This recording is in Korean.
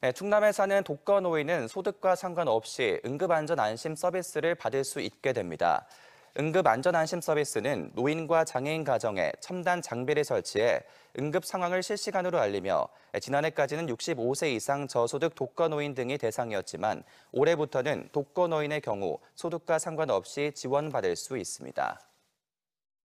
네, 충남에 사는 독거 노인은 소득과 상관없이 응급안전안심 서비스를 받을 수 있게 됩니다. 응급안전안심 서비스는 노인과 장애인 가정에 첨단 장비를 설치해 응급 상황을 실시간으로 알리며 네, 지난해까지는 65세 이상 저소득 독거 노인 등이 대상이었지만 올해부터는 독거 노인의 경우 소득과 상관없이 지원받을 수 있습니다.